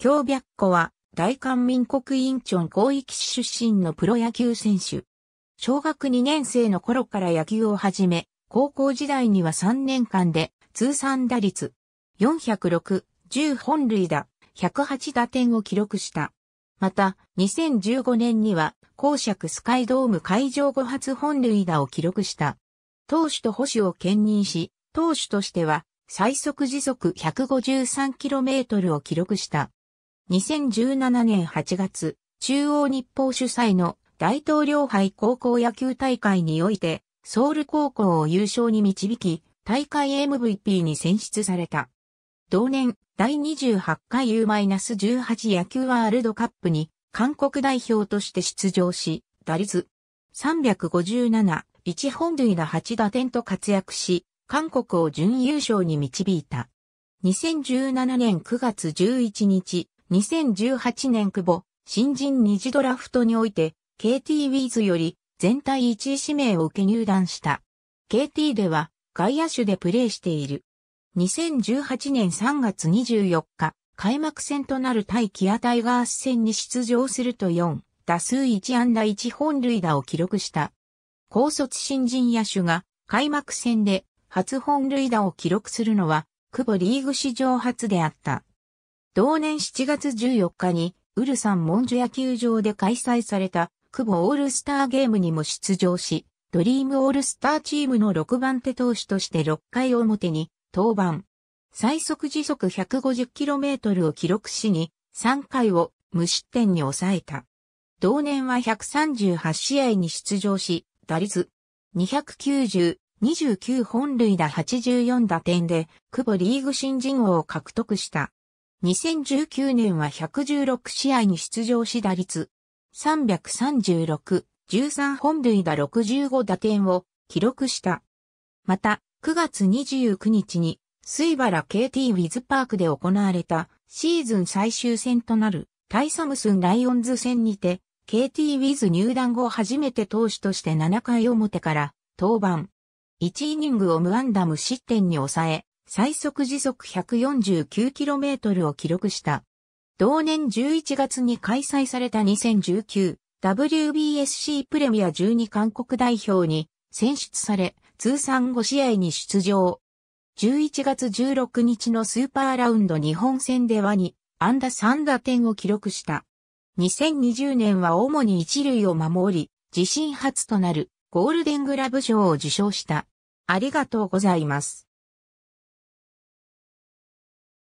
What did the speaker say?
京白子は、大韓民国インチョン広域市出身のプロ野球選手。小学2年生の頃から野球を始め、高校時代には3年間で通算打率406、10本塁打、108打点を記録した。また、2015年には、公爵スカイドーム会場後発本塁打を記録した。投手と保守を兼任し、投手としては、最速時速 153km を記録した。2017年8月、中央日報主催の大統領杯高校野球大会において、ソウル高校を優勝に導き、大会 MVP に選出された。同年、第28回 U-18 野球ワールドカップに、韓国代表として出場し、打率357、1本塁打8打点と活躍し、韓国を準優勝に導いた。2017年9月11日、2018年久保、新人二次ドラフトにおいて、KT ウィズより全体1位指名を受け入団した。KT では外野手でプレーしている。2018年3月24日、開幕戦となる対キアタイガース戦に出場すると4、打数1安打1本塁打を記録した。高卒新人野手が開幕戦で初本塁打を記録するのは、久保リーグ史上初であった。同年7月14日に、ウルサンモンジュ野球場で開催された、久保オールスターゲームにも出場し、ドリームオールスターチームの6番手投手として6回表に登板。最速時速 150km を記録しに3回を無失点に抑えた。同年は138試合に出場し、打率290、29本塁打84打点で、久保リーグ新人王を獲得した。2019年は116試合に出場し打率336、13本塁打65打点を記録した。また、9月29日に水原 KT ウィズパークで行われたシーズン最終戦となるタイサムスンライオンズ戦にて KT ウィズ入団後初めて投手として7回表から登板。1イニングを無安打無失点に抑え、最速時速 149km を記録した。同年11月に開催された 2019WBSC プレミア12韓国代表に選出され、通算5試合に出場。11月16日のスーパーラウンド日本戦では2、安打3打点を記録した。2020年は主に一塁を守り、自身初となるゴールデングラブ賞を受賞した。ありがとうございます。